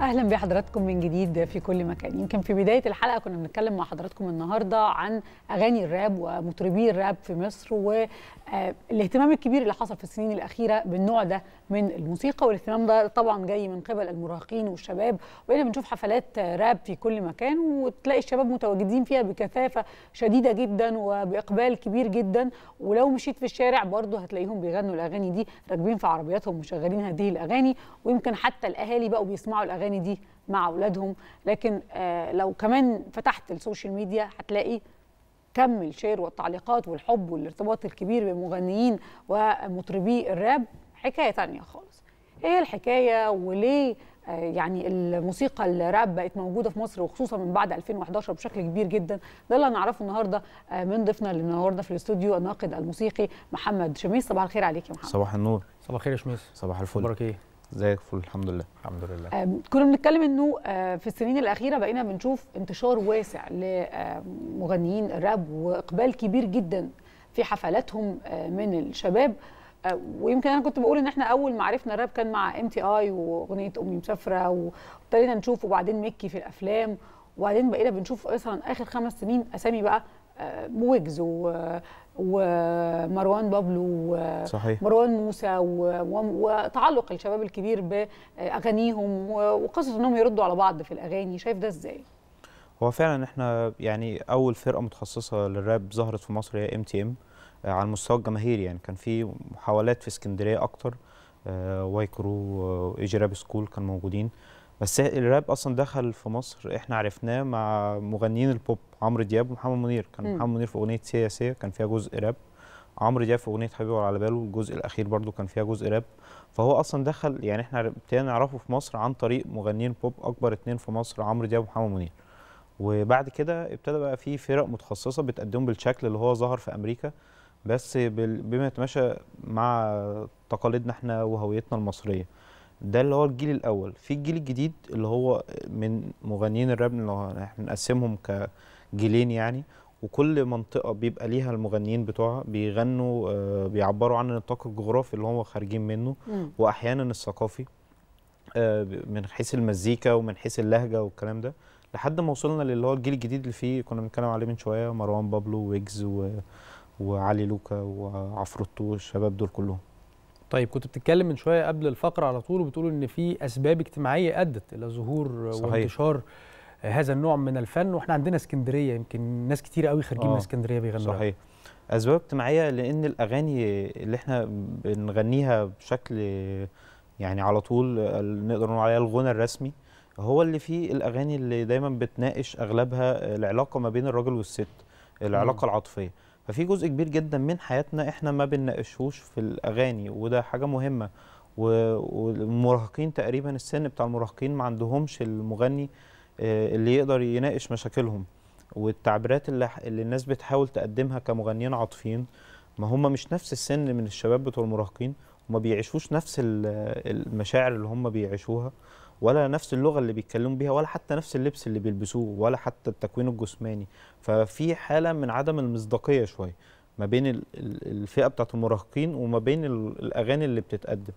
اهلا بحضراتكم من جديد في كل مكان يمكن في بدايه الحلقه كنا بنتكلم مع حضراتكم النهارده عن اغاني الراب ومطربي الراب في مصر والاهتمام آه، الكبير اللي حصل في السنين الاخيره بالنوع ده من الموسيقى والاهتمام ده طبعا جاي من قبل المراهقين والشباب وبقينا بنشوف حفلات راب في كل مكان وتلاقي الشباب متواجدين فيها بكثافه شديده جدا وباقبال كبير جدا ولو مشيت في الشارع برضه هتلاقيهم بيغنوا الاغاني دي راكبين في عربياتهم ومشغلين هذه الاغاني ويمكن حتى الاهالي بقوا بيسمعوا الاغاني الاغاني دي مع اولادهم لكن آه، لو كمان فتحت السوشيال ميديا هتلاقي كم الشير والتعليقات والحب والارتباط الكبير بمغنيين ومطربي الراب حكايه ثانيه خالص ايه الحكايه وليه آه، يعني الموسيقى الراب بقت موجوده في مصر وخصوصا من بعد 2011 بشكل كبير جدا ده اللي هنعرفه النهارده آه، من ضيفنا اللي النهارده في الاستوديو الناقد الموسيقي محمد شميس صباح الخير عليك يا محمد صباح النور صباح الخير يا شميس صباح الفل مبارك ايه زي الفل الحمد لله الحمد لله آه، كنا بنتكلم انه آه، في السنين الاخيره بقينا بنشوف انتشار واسع لمغنيين آه، الراب واقبال كبير جدا في حفلاتهم من الشباب ويمكن انا كنت بقول ان احنا اول ما عرفنا الراب كان مع ام تي اي واغنيه امي مسافره وابتدينا نشوف وبعدين ميكي في الافلام وبعدين بقينا بنشوف اصلا اخر خمس سنين اسامي بقى ويجز ومروان بابلو صحيح. ومروان موسى وتعلق الشباب الكبير باغانيهم وقصص انهم يردوا على بعض في الاغاني شايف ده ازاي هو فعلا احنا يعني اول فرقه متخصصه للراب ظهرت في مصر هي ام تي ام على المستوى الجماهيري يعني كان في محاولات في اسكندريه اكتر آه، وايكرو ايجي آه، راب سكول كانوا موجودين بس الراب اصلا دخل في مصر احنا عرفناه مع مغنيين البوب عمرو دياب ومحمد منير كان محمد منير في اغنيه سيا سيا كان فيها جزء راب عمرو دياب في اغنيه حبيبي على باله الجزء الاخير برضو كان فيها جزء راب فهو اصلا دخل يعني احنا ابتدينا نعرفه في مصر عن طريق مغنيين بوب اكبر اثنين في مصر عمرو دياب ومحمد منير وبعد كده ابتدى بقى في فرق متخصصه بتقدمه بالشكل اللي هو ظهر في امريكا بس بما يتماشى مع تقاليدنا احنا وهويتنا المصريه ده اللي هو الجيل الاول في الجيل الجديد اللي هو من مغنيين الراب اللي احنا بنقسمهم كجيلين يعني وكل منطقه بيبقى ليها المغنيين بتوعها بيغنوا آه، بيعبروا عن النطاق الجغرافي اللي هم خارجين منه م. واحيانا الثقافي آه، من حيث المزيكا ومن حيث اللهجه والكلام ده لحد ما وصلنا للي هو الجيل الجديد اللي فيه كنا بنتكلم عليه من شويه مروان بابلو ويجز و... وعلي لوكا وعفروتو الشباب دول كلهم طيب كنت بتتكلم من شويه قبل الفقره على طول وبتقول ان في اسباب اجتماعيه ادت الى ظهور صحيح. وانتشار هذا النوع من الفن واحنا عندنا اسكندريه يمكن ناس كتير قوي خارجين من آه، اسكندريه بيغنوا صحيح رأي. اسباب اجتماعيه لان الاغاني اللي احنا بنغنيها بشكل يعني على طول نقدر نقول عليها الغنى الرسمي هو اللي فيه الاغاني اللي دايما بتناقش اغلبها العلاقه ما بين الراجل والست العلاقه م. العاطفيه ففي جزء كبير جدا من حياتنا احنا ما بنناقشهوش في الاغاني وده حاجه مهمه والمراهقين تقريبا السن بتاع المراهقين ما عندهمش المغني آه، اللي يقدر يناقش مشاكلهم والتعبيرات اللي, اللي الناس بتحاول تقدمها كمغنيين عاطفيين ما هم مش نفس السن من الشباب بتوع المراهقين وما بيعيشوش نفس المشاعر اللي هم بيعيشوها ولا نفس اللغه اللي بيتكلموا بيها ولا حتى نفس اللبس اللي بيلبسوه ولا حتى التكوين الجسماني ففي حاله من عدم المصداقيه شويه ما بين الفئه بتاعه المراهقين وما بين الاغاني اللي بتتقدم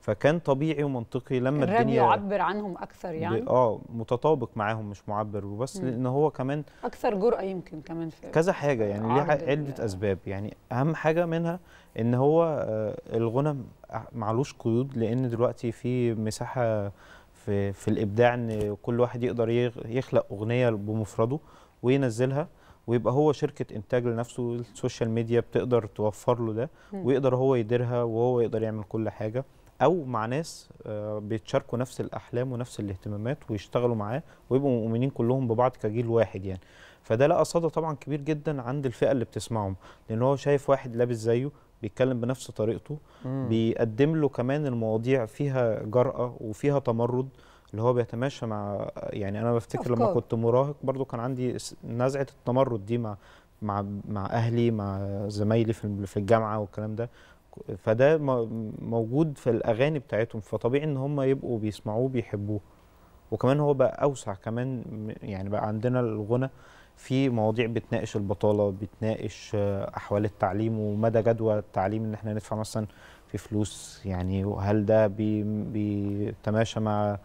فكان طبيعي ومنطقي لما الراب الدنيا يعبر عنهم اكثر يعني اه متطابق معاهم مش معبر وبس مم. لان هو كمان اكثر جرأه يمكن كمان في كذا حاجه يعني ليه عده اسباب يعني اهم حاجه منها ان هو آه، الغنى معلوش قيود لان دلوقتي في مساحه في في الابداع ان كل واحد يقدر يخلق اغنيه بمفرده وينزلها ويبقى هو شركه انتاج لنفسه السوشيال ميديا بتقدر توفر له ده ويقدر هو يديرها وهو يقدر يعمل كل حاجه او مع ناس آه، بيتشاركوا نفس الاحلام ونفس الاهتمامات ويشتغلوا معاه ويبقوا مؤمنين كلهم ببعض كجيل واحد يعني فده لقى صدى طبعا كبير جدا عند الفئه اللي بتسمعهم لان هو شايف واحد لابس زيه بيتكلم بنفس طريقته مم. بيقدم له كمان المواضيع فيها جرأة وفيها تمرد اللي هو بيتماشى مع يعني انا بفتكر لما كنت مراهق برضو كان عندي نزعه التمرد دي مع مع مع اهلي مع زمايلي في في الجامعه والكلام ده فده موجود في الاغاني بتاعتهم فطبيعي ان هم يبقوا بيسمعوه بيحبوه وكمان هو بقى اوسع كمان يعني بقى عندنا الغنى في مواضيع بتناقش البطاله بتناقش آه، احوال التعليم ومدى جدوى التعليم ان احنا ندفع مثلا في فلوس يعني هل ده بيتماشى مع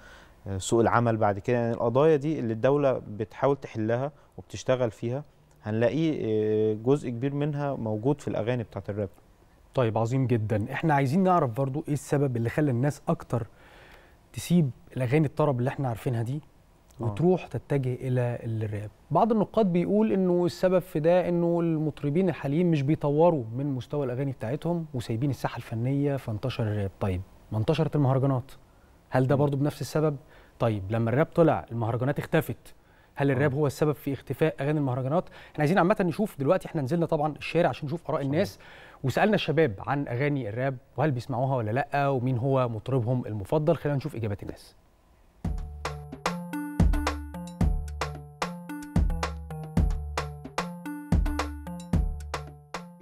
آه، سوق العمل بعد كده يعني القضايا دي اللي الدوله بتحاول تحلها وبتشتغل فيها هنلاقيه آه، جزء كبير منها موجود في الاغاني بتاعت الراب طيب عظيم جدا احنا عايزين نعرف برضو ايه السبب اللي خلى الناس اكتر تسيب الاغاني الطرب اللي احنا عارفينها دي آه. وتروح تتجه الى الراب بعض النقاد بيقول انه السبب في ده انه المطربين الحاليين مش بيطوروا من مستوى الاغاني بتاعتهم وسايبين الساحه الفنيه فانتشر الراب طيب ما انتشرت المهرجانات هل ده برضو بنفس السبب طيب لما الراب طلع المهرجانات اختفت هل الراب آه. هو السبب في اختفاء اغاني المهرجانات احنا عايزين عامه نشوف دلوقتي احنا نزلنا طبعا الشارع عشان نشوف اراء الناس وسالنا الشباب عن اغاني الراب وهل بيسمعوها ولا لا ومين هو مطربهم المفضل خلينا نشوف اجابات الناس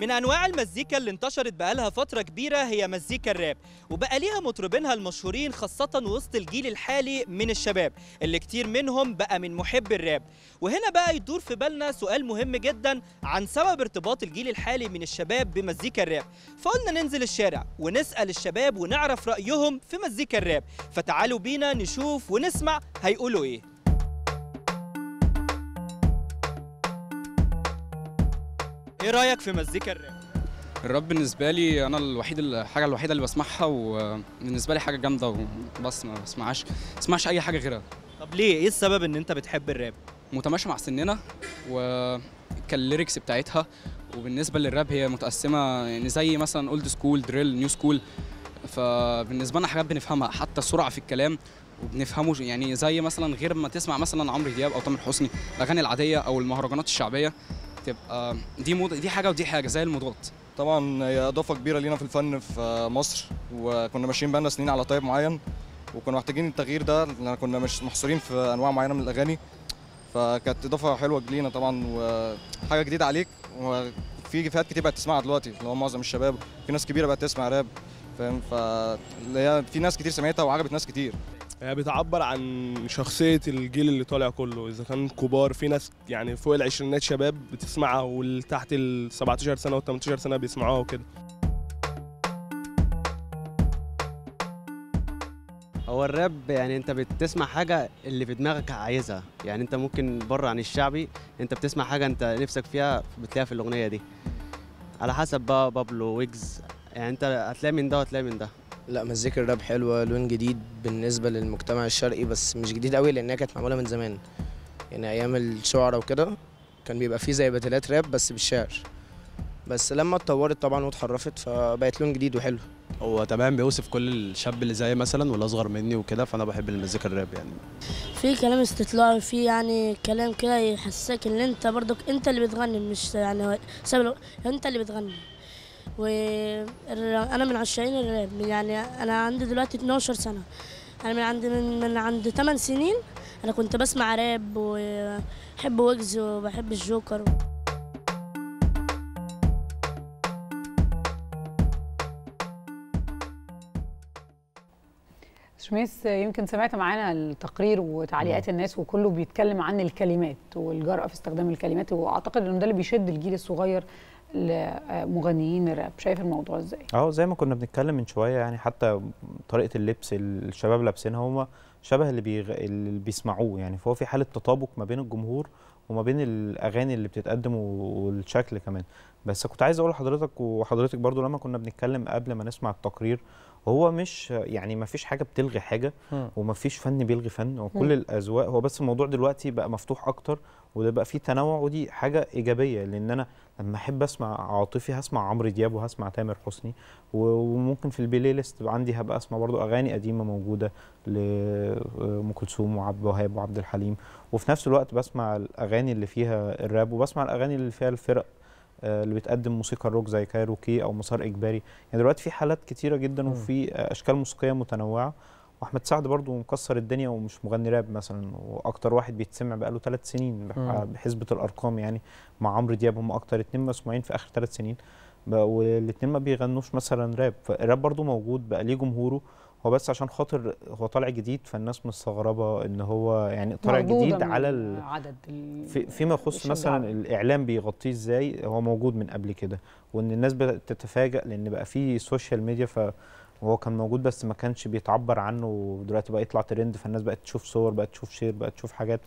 من انواع المزيكا اللي انتشرت بقالها فتره كبيره هي مزيكا الراب وبقى ليها مطربينها المشهورين خاصه وسط الجيل الحالي من الشباب اللي كتير منهم بقى من محبي الراب وهنا بقى يدور في بالنا سؤال مهم جدا عن سبب ارتباط الجيل الحالي من الشباب بمزيكا الراب فقلنا ننزل الشارع ونسال الشباب ونعرف رايهم في مزيكا الراب فتعالوا بينا نشوف ونسمع هيقولوا ايه ايه رايك في مزيكا الراب الراب بالنسبه لي انا الوحيد الحاجه الوحيده اللي بسمعها وبالنسبه لي حاجه جامده وبس ما بسمعش بسمعش اي حاجه غيرها طب ليه ايه السبب ان انت بتحب الراب متماشى مع سننا وكان الليركس بتاعتها وبالنسبه للراب هي متقسمه يعني زي مثلا اولد سكول دريل نيو سكول فبالنسبه لنا حاجات بنفهمها حتى السرعه في الكلام وبنفهمه يعني زي مثلا غير ما تسمع مثلا عمرو دياب او تامر حسني الاغاني العاديه او المهرجانات الشعبيه تبقى دي مود... دي حاجه ودي حاجه زي الموضات طبعا هي اضافه كبيره لينا في الفن في مصر وكنا ماشيين بقالنا سنين على طيب معين وكنا محتاجين التغيير ده لان كنا مش محصورين في انواع معينه من الاغاني فكانت اضافه حلوه لينا طبعا وحاجه جديده عليك وفي فئات كتير بقت تسمعها دلوقتي اللي هو معظم الشباب في ناس كبيره بقت تسمع راب فاهم ف في ناس كتير سمعتها وعجبت ناس كتير هي آه، بتعبر عن شخصية الجيل اللي طالع كله إذا كان كبار في ناس يعني فوق العشرينات شباب بتسمعها واللي تحت ال 17 سنة وال 18 سنة بيسمعوها وكده هو الراب يعني انت بتسمع حاجه اللي في دماغك عايزها يعني انت ممكن بره عن الشعبي انت بتسمع حاجه انت نفسك فيها بتلاقيها في الاغنيه دي على حسب بقى بابلو ويجز يعني انت هتلاقي من ده وهتلاقي من ده لا مزيكا الراب حلوه لون جديد بالنسبه للمجتمع الشرقي بس مش جديد قوي لانها كانت معموله من زمان يعني ايام الشعراء وكده كان بيبقى فيه زي باتلات راب بس بالشعر بس لما اتطورت طبعا واتحرفت فبقت لون جديد وحلو هو تمام بيوصف كل الشاب اللي زيي مثلا ولا اصغر مني وكده فانا بحب المزيكا الراب يعني في كلام استطلاعي في يعني كلام كده يحسسك ان انت برضك انت اللي بتغني مش يعني سبل... انت اللي بتغني وانا من عشرين الراب يعني انا عندي دلوقتي 12 سنه انا من عند من, من عند 8 سنين انا كنت بسمع راب وبحب ويجز وبحب الجوكر شميس يمكن سمعت معانا التقرير وتعليقات الناس وكله بيتكلم عن الكلمات والجرأة في استخدام الكلمات واعتقد ان ده اللي بيشد الجيل الصغير لمغنيين الراب شايف الموضوع ازاي اه زي ما كنا بنتكلم من شويه يعني حتى طريقه اللبس الشباب لابسينها هم شبه اللي, بيغ... اللي بيسمعوه يعني فهو في حاله تطابق ما بين الجمهور وما بين الاغاني اللي بتتقدم والشكل كمان بس كنت عايز اقول لحضرتك وحضرتك برضو لما كنا بنتكلم قبل ما نسمع التقرير هو مش يعني ما فيش حاجه بتلغي حاجه وما فيش فن بيلغي فن وكل الاذواق هو بس الموضوع دلوقتي بقى مفتوح اكتر وده بقى فيه تنوع ودي حاجه ايجابيه لان انا لما احب اسمع عاطفي هسمع عمرو دياب وهسمع تامر حسني وممكن في البلاي ليست عندي هبقى اسمع برضو اغاني قديمه موجوده لام كلثوم وعبد الوهاب وعبد الحليم وفي نفس الوقت بسمع الاغاني اللي فيها الراب وبسمع الاغاني اللي فيها الفرق آه، اللي بتقدم موسيقى الروك زي كايروكي او مسار اجباري يعني دلوقتي في حالات كتيره جدا وفي اشكال موسيقيه متنوعه واحمد سعد برضو مكسر الدنيا ومش مغني راب مثلا واكتر واحد بيتسمع بقاله ثلاث سنين بحسبه الارقام يعني مع عمرو دياب هم اكتر اتنين مسموعين في اخر ثلاث سنين والاثنين ما بيغنوش مثلا راب فالراب برضو موجود بقى ليه جمهوره هو بس عشان خاطر هو طالع جديد فالناس مستغربه ان هو يعني طالع جديد على العدد في فيما يخص مثلا الاعلام بيغطيه ازاي هو موجود من قبل كده وان الناس بتتفاجئ لان بقى في سوشيال ميديا ف وهو كان موجود بس ما كانش بيتعبر عنه ودلوقتي بقى يطلع ترند فالناس بقت تشوف صور بقت تشوف شير بقت تشوف حاجات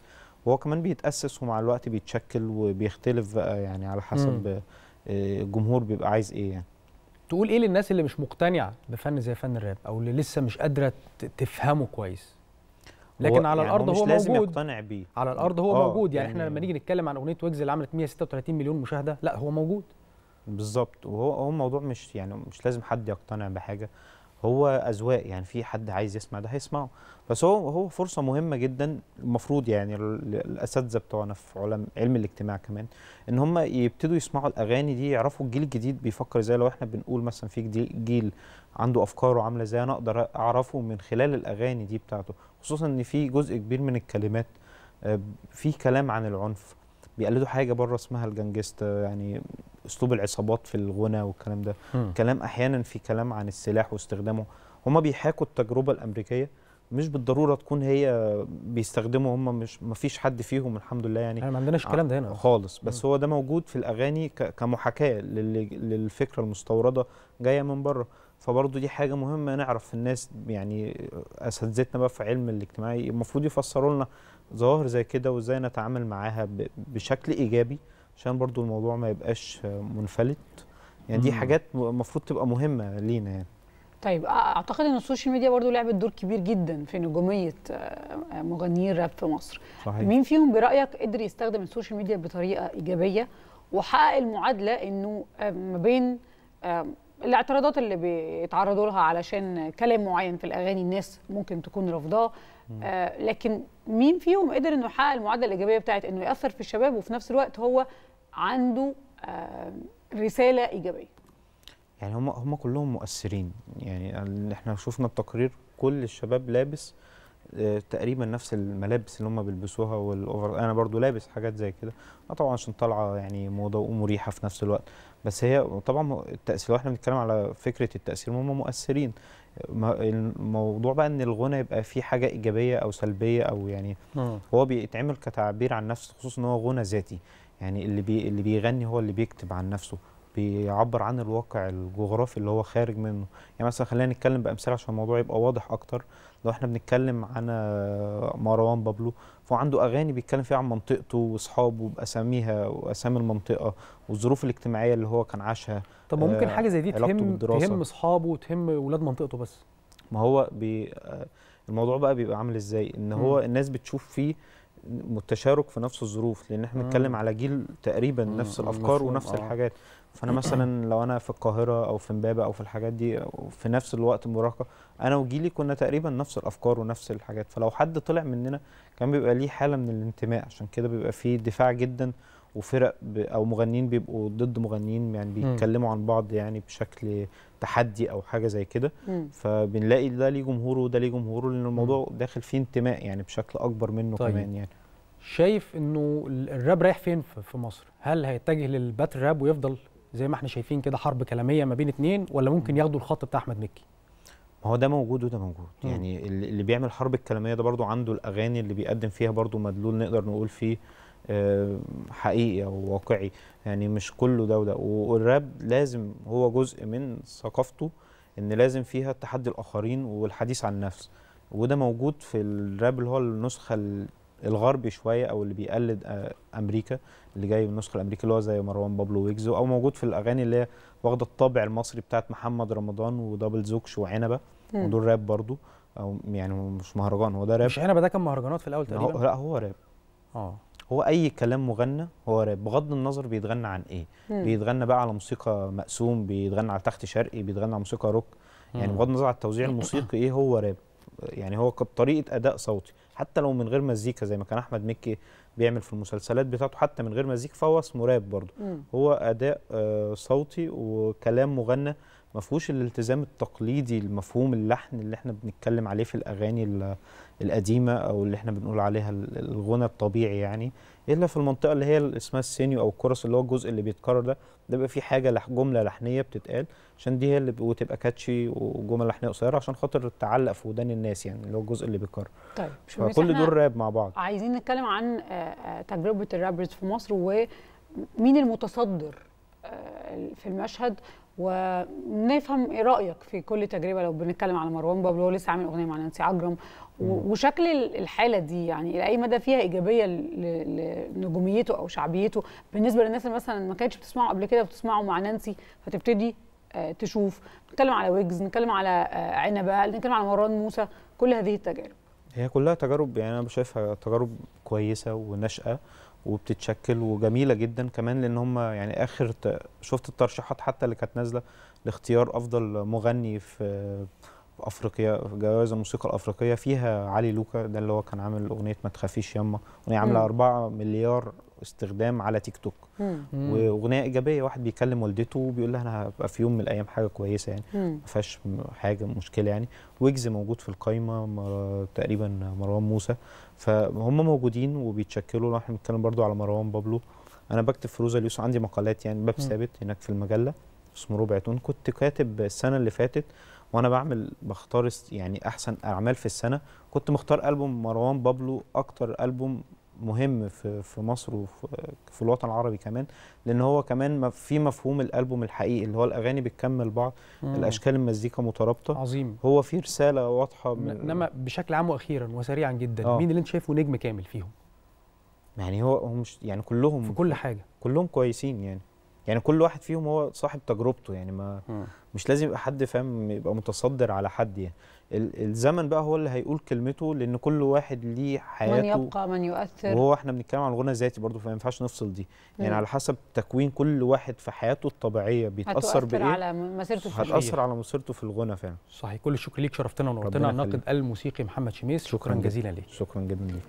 وهو كمان بيتأسس ومع الوقت بيتشكل وبيختلف بقى يعني على حسب آه، الجمهور بيبقى عايز ايه يعني تقول ايه للناس اللي مش مقتنعه بفن زي فن الراب او اللي لسه مش قادره تفهمه كويس لكن على يعني الارض هو, مش هو لازم موجود يقتنع بيه على الارض هو آه، موجود يعني, يعني احنا لما نيجي نتكلم عن اغنيه ويجز اللي عملت 136 مليون مشاهده لا هو موجود بالظبط وهو هو الموضوع مش يعني مش لازم حد يقتنع بحاجه هو اذواق يعني في حد عايز يسمع ده هيسمعه بس هو هو فرصه مهمه جدا المفروض يعني الاساتذه بتوعنا في علم علم الاجتماع كمان ان هم يبتدوا يسمعوا الاغاني دي يعرفوا الجيل الجديد بيفكر ازاي لو احنا بنقول مثلا في جيل عنده افكاره عامله ازاي انا اقدر اعرفه من خلال الاغاني دي بتاعته خصوصا ان في جزء كبير من الكلمات آه، في كلام عن العنف بيقلدوا حاجه بره اسمها الجانجستا يعني اسلوب العصابات في الغنى والكلام ده م. كلام احيانا في كلام عن السلاح واستخدامه هما بيحاكوا التجربه الامريكيه مش بالضروره تكون هي بيستخدموا هم مش ما فيش حد فيهم الحمد لله يعني احنا ما عندناش الكلام ده هنا خالص بس م. هو ده موجود في الاغاني كمحاكاه للفكره المستورده جايه من بره فبرضه دي حاجه مهمه نعرف الناس يعني اساتذتنا بقى في علم الاجتماعي المفروض يفسروا لنا ظواهر زي كده وازاي نتعامل معاها بشكل ايجابي عشان برضو الموضوع ما يبقاش منفلت يعني دي حاجات المفروض تبقى مهمه لينا يعني طيب اعتقد ان السوشيال ميديا برضو لعبت دور كبير جدا في نجوميه آه، مغني الراب في مصر صحيح. مين فيهم برايك قدر يستخدم السوشيال ميديا بطريقه ايجابيه وحقق المعادله انه آه، ما بين آه، الاعتراضات اللي بيتعرضوا لها علشان كلام معين في الاغاني الناس ممكن تكون رافضاه لكن مين فيهم قدر انه يحقق المعادله الايجابيه بتاعت انه ياثر في الشباب وفي نفس الوقت هو عنده رساله ايجابيه يعني هم هم كلهم مؤثرين يعني احنا شفنا التقرير كل الشباب لابس آه، تقريبا نفس الملابس اللي هم بيلبسوها والاوفر انا برضو لابس حاجات زي كده آه، طبعا عشان طالعه يعني موضه ومريحه في نفس الوقت بس هي طبعا التاثير لو احنا بنتكلم على فكره التاثير هم مؤثرين الموضوع بقى ان الغنى يبقى فيه حاجه ايجابيه او سلبيه او يعني م. هو بيتعمل كتعبير عن نفسه خصوصا ان هو غنى ذاتي يعني اللي بي اللي بيغني هو اللي بيكتب عن نفسه بيعبر عن الواقع الجغرافي اللي هو خارج منه يعني مثلا خلينا نتكلم بامثله عشان الموضوع يبقى واضح اكتر لو احنا بنتكلم عن آه، مروان بابلو فهو عنده اغاني بيتكلم فيها عن منطقته واصحابه باساميها واسامي المنطقه والظروف الاجتماعيه اللي هو كان عاشها طب ممكن آه، حاجه زي دي تهم تهم اصحابه وتهم ولاد منطقته بس ما هو بي آه، الموضوع بقى بيبقى عامل ازاي ان هو الناس بتشوف فيه متشارك في نفس الظروف لان احنا بنتكلم على جيل تقريبا نفس الافكار ونفس آه. الحاجات فانا مثلا لو انا في القاهره او في امبابه او في الحاجات دي في نفس الوقت المراهقه انا وجيلي كنا تقريبا نفس الافكار ونفس الحاجات فلو حد طلع مننا كان بيبقى ليه حاله من الانتماء عشان كده بيبقى فيه دفاع جدا وفرق او مغنيين بيبقوا ضد مغنيين يعني بيتكلموا عن بعض يعني بشكل تحدي او حاجه زي كده فبنلاقي ده ليه جمهوره وده ليه جمهوره لان الموضوع داخل فيه انتماء يعني بشكل اكبر منه طيب. كمان يعني شايف انه الراب رايح فين في مصر؟ هل هيتجه للباتل راب ويفضل زي ما احنا شايفين كده حرب كلاميه ما بين اثنين ولا ممكن ياخدوا الخط بتاع احمد مكي؟ ما هو ده موجود وده موجود مم. يعني اللي بيعمل حرب الكلاميه ده برضو عنده الاغاني اللي بيقدم فيها برضو مدلول نقدر نقول فيه آه، حقيقي او واقعي يعني مش كله وده والراب لازم هو جزء من ثقافته ان لازم فيها تحدي الاخرين والحديث عن النفس وده موجود في الراب اللي هو النسخه الغربي شويه او اللي بيقلد آه، امريكا اللي جاي من النسخه الامريكيه اللي هو زي مروان بابلو ويجز او موجود في الاغاني اللي هي واخده الطابع المصري بتاعت محمد رمضان ودبل زوكش وعنبه ودول راب برضو او يعني مش مهرجان هو ده راب مش عنبه ده كان مهرجانات في الاول تقريبا لا هو راب اه هو اي كلام مغنى هو راب بغض النظر بيتغنى عن ايه مم. بيتغنى بقى على موسيقى مقسوم بيتغنى على تخت شرقي بيتغنى على موسيقى روك يعني بغض النظر على التوزيع الموسيقي ايه هو راب يعني هو طريقه اداء صوتي حتى لو من غير مزيكا زي ما كان احمد مكي بيعمل في المسلسلات بتاعته حتى من غير مزيكا فهو اسمه راب برضه هو اداء آه، صوتي وكلام مغنى ما فيهوش الالتزام التقليدي المفهوم اللحن اللي احنا بنتكلم عليه في الاغاني القديمه او اللي احنا بنقول عليها الغنى الطبيعي يعني الا في المنطقه اللي هي اسمها السينيو او الكورس اللي هو الجزء اللي بيتكرر ده ده بيبقى فيه حاجه لح جمله لحنيه بتتقال عشان دي هي اللي وتبقى كاتشي وجمل لحنيه قصيره عشان خاطر تعلق في ودان الناس يعني اللي هو الجزء اللي بيتكرر طيب فكل دول راب مع بعض عايزين نتكلم عن آه، آه، تجربه الرابرز في مصر ومين المتصدر آه، في المشهد ونفهم ايه رايك في كل تجربه لو بنتكلم على مروان بابلو هو لسه عامل اغنيه مع نانسي عجرم وشكل الحاله دي يعني الى اي مدى فيها ايجابيه لنجوميته او شعبيته بالنسبه للناس اللي مثلا ما كانتش بتسمعه قبل كده بتسمعه مع نانسي فتبتدي آه، تشوف نتكلم على ويجز نتكلم على آه، عنبه نتكلم على مروان موسى كل هذه التجارب هي كلها تجارب يعني انا شايفها تجارب كويسه وناشئه وبتتشكل وجميله جدا كمان لان هم يعني اخر شفت الترشيحات حتى اللي كانت نازله لاختيار افضل مغني في افريقيا جوائز الموسيقى الافريقيه فيها علي لوكا ده اللي هو كان عامل اغنيه ما تخافيش يما اغنيه عامله 4 مليار استخدام على تيك توك واغنيه ايجابيه واحد بيكلم والدته وبيقول لها انا هبقى في يوم من الايام حاجه كويسه يعني ما فيهاش حاجه مشكله يعني ويجز موجود في القايمه مر... تقريبا مروان موسى فهم موجودين وبيتشكلوا لو احنا بنتكلم برضو على مروان بابلو انا بكتب في روزا اليوسف عندي مقالات يعني باب ثابت هناك في المجله اسمه ربع تون كنت كاتب السنه اللي فاتت وانا بعمل بختار يعني احسن اعمال في السنه كنت مختار البوم مروان بابلو اكتر البوم مهم في في مصر وفي الوطن العربي كمان لان هو كمان في مفهوم الالبوم الحقيقي اللي هو الاغاني بتكمل بعض مم. الاشكال المزيكا مترابطه عظيم هو في رساله واضحه من انما بشكل عام واخيرا وسريعا جدا آه. مين اللي انت شايفه نجم كامل فيهم يعني هو مش يعني كلهم في كل حاجه كلهم كويسين يعني يعني كل واحد فيهم هو صاحب تجربته يعني ما مش لازم يبقى حد فاهم يبقى متصدر على حد يعني الزمن بقى هو اللي هيقول كلمته لان كل واحد ليه حياته من يبقى من يؤثر وهو احنا بنتكلم عن الغنى الذاتي برضه فما ينفعش نفصل دي يعني على حسب تكوين كل واحد في حياته الطبيعيه بيتاثر بايه على مسيرته في هتاثر على مسيرته في الغنى فعلا صحيح كل الشكر ليك شرفتنا ونورتنا الناقد الموسيقي محمد شميس شكرا, شكرا جزيلا ليك شكرا جدا ليك